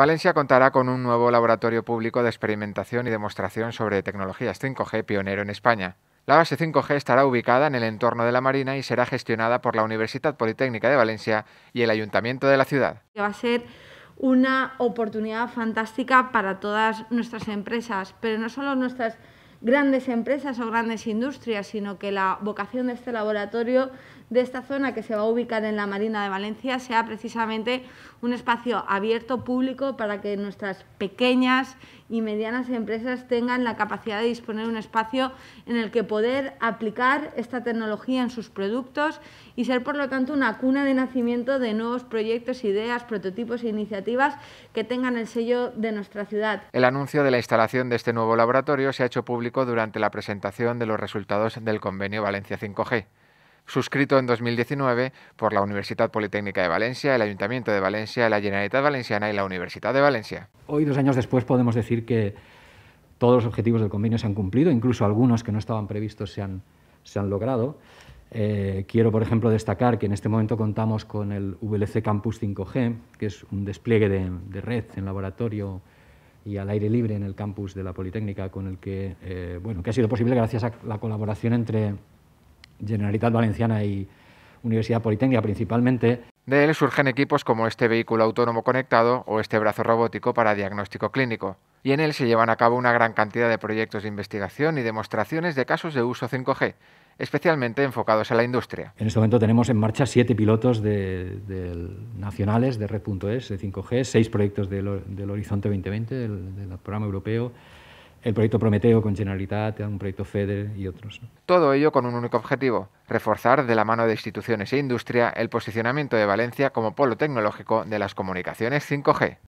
Valencia contará con un nuevo laboratorio público de experimentación y demostración sobre tecnologías 5G pionero en España. La base 5G estará ubicada en el entorno de la Marina y será gestionada por la Universidad Politécnica de Valencia y el Ayuntamiento de la ciudad. Va a ser una oportunidad fantástica para todas nuestras empresas, pero no solo nuestras grandes empresas o grandes industrias, sino que la vocación de este laboratorio, de esta zona que se va a ubicar en la Marina de Valencia, sea precisamente un espacio abierto, público, para que nuestras pequeñas y medianas empresas tengan la capacidad de disponer de un espacio en el que poder aplicar esta tecnología en sus productos y ser, por lo tanto, una cuna de nacimiento de nuevos proyectos, ideas, prototipos e iniciativas que tengan el sello de nuestra ciudad. El anuncio de la instalación de este nuevo laboratorio se ha hecho público durante la presentación de los resultados del convenio Valencia 5G, suscrito en 2019 por la Universidad Politécnica de Valencia, el Ayuntamiento de Valencia, la Generalitat Valenciana y la Universidad de Valencia. Hoy, dos años después, podemos decir que todos los objetivos del convenio se han cumplido, incluso algunos que no estaban previstos se han, logrado. Eh, quiero, por ejemplo, destacar que en este momento contamos con el VLC Campus 5G, que es un despliegue de, de red en laboratorio y al aire libre en el campus de la Politécnica, con el que, eh, bueno, que ha sido posible gracias a la colaboración entre Generalitat Valenciana y Universidad Politécnica principalmente. De él surgen equipos como este vehículo autónomo conectado o este brazo robótico para diagnóstico clínico y en él se llevan a cabo una gran cantidad de proyectos de investigación y demostraciones de casos de uso 5G, especialmente enfocados a la industria. En este momento tenemos en marcha siete pilotos nacionales de Red.es, de 5G, seis proyectos del Horizonte 2020, del, programa europeo, el proyecto Prometeo con Generalitat, un proyecto FEDER y otros. Todo ello con un único objetivo, reforzar de la mano de instituciones e industria el posicionamiento de Valencia como polo tecnológico de las comunicaciones 5G.